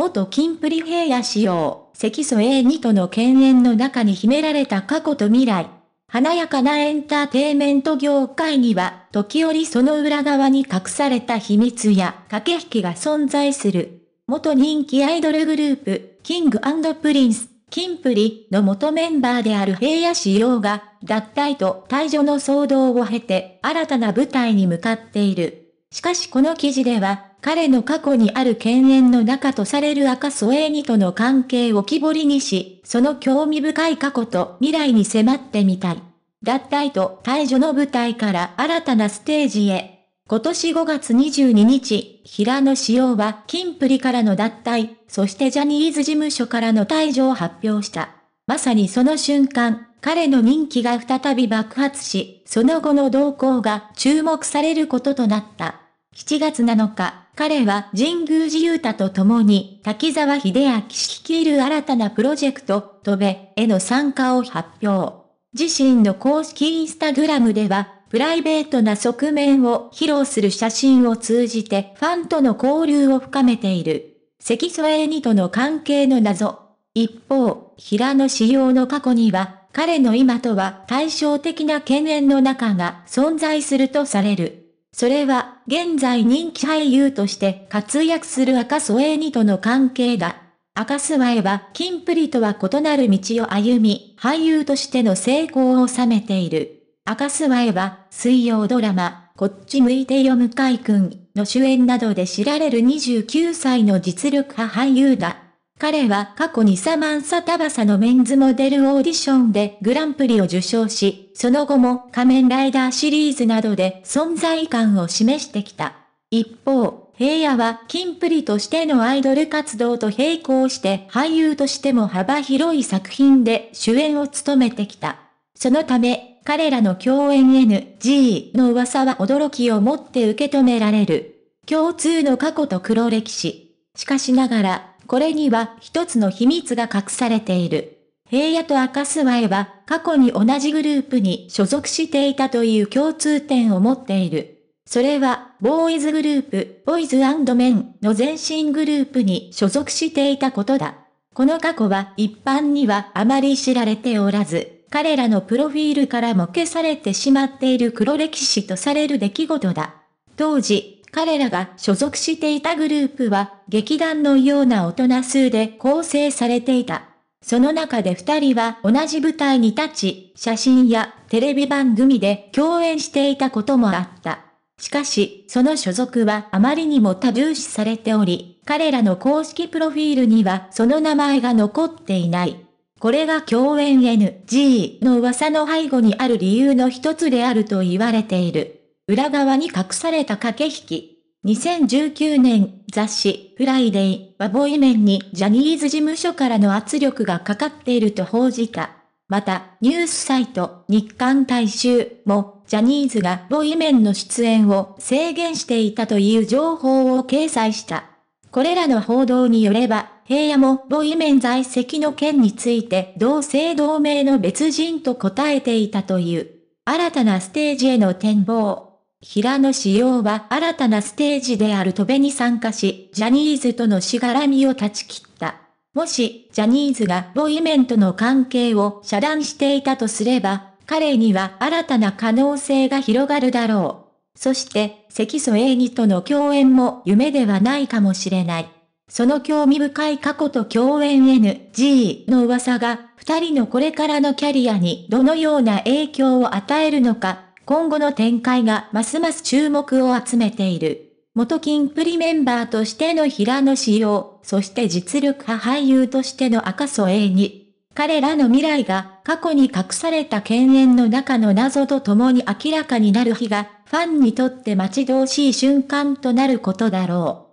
元金プリ平野仕様、赤素 A2 との犬猿の中に秘められた過去と未来。華やかなエンターテイメント業界には、時折その裏側に隠された秘密や駆け引きが存在する。元人気アイドルグループ、キングプリンス、キンプリの元メンバーである平野仕様が、脱退と退場の騒動を経て、新たな舞台に向かっている。しかしこの記事では、彼の過去にある犬猿の中とされる赤添えにとの関係を木彫りにし、その興味深い過去と未来に迫ってみたい。脱退と退場の舞台から新たなステージへ。今年5月22日、平野紫耀は金プリからの脱退、そしてジャニーズ事務所からの退場を発表した。まさにその瞬間、彼の人気が再び爆発し、その後の動向が注目されることとなった。7月7日、彼は神宮寺勇太と共に滝沢秀明率いる新たなプロジェクト、飛べへの参加を発表。自身の公式インスタグラムでは、プライベートな側面を披露する写真を通じてファンとの交流を深めている。関添にとの関係の謎。一方、平野紫耀の過去には、彼の今とは対照的な懸念の中が存在するとされる。それは、現在人気俳優として活躍する赤楚衛二との関係だ。赤楚衛は、金プリとは異なる道を歩み、俳優としての成功を収めている。赤楚衛は、水曜ドラマ、こっち向いてよ向井くんの主演などで知られる29歳の実力派俳優だ。彼は過去にサマンサタバサのメンズモデルオーディションでグランプリを受賞し、その後も仮面ライダーシリーズなどで存在感を示してきた。一方、平野はキンプリとしてのアイドル活動と並行して俳優としても幅広い作品で主演を務めてきた。そのため、彼らの共演 NG の噂は驚きをもって受け止められる。共通の過去と黒歴史。しかしながら、これには一つの秘密が隠されている。平野と赤諏訪へは過去に同じグループに所属していたという共通点を持っている。それは、ボーイズグループ、ボーイズメンの前身グループに所属していたことだ。この過去は一般にはあまり知られておらず、彼らのプロフィールからも消されてしまっている黒歴史とされる出来事だ。当時、彼らが所属していたグループは、劇団のような大人数で構成されていた。その中で二人は同じ舞台に立ち、写真やテレビ番組で共演していたこともあった。しかし、その所属はあまりにも多重視されており、彼らの公式プロフィールにはその名前が残っていない。これが共演 NG の噂の背後にある理由の一つであると言われている。裏側に隠された駆け引き。2019年雑誌フライデイはボイメンにジャニーズ事務所からの圧力がかかっていると報じた。また、ニュースサイト日刊大衆もジャニーズがボイメンの出演を制限していたという情報を掲載した。これらの報道によれば、平野もボイメン在籍の件について同姓同名の別人と答えていたという。新たなステージへの展望。平野紫耀は新たなステージである戸辺に参加し、ジャニーズとのしがらみを断ち切った。もし、ジャニーズがボイメンとの関係を遮断していたとすれば、彼には新たな可能性が広がるだろう。そして、関祖英義との共演も夢ではないかもしれない。その興味深い過去と共演 NG の噂が、二人のこれからのキャリアにどのような影響を与えるのか、今後の展開がますます注目を集めている。元金プリメンバーとしての平野仕様、そして実力派俳優としての赤楚衛に、彼らの未来が過去に隠された犬猿の中の謎と共に明らかになる日が、ファンにとって待ち遠しい瞬間となることだろう。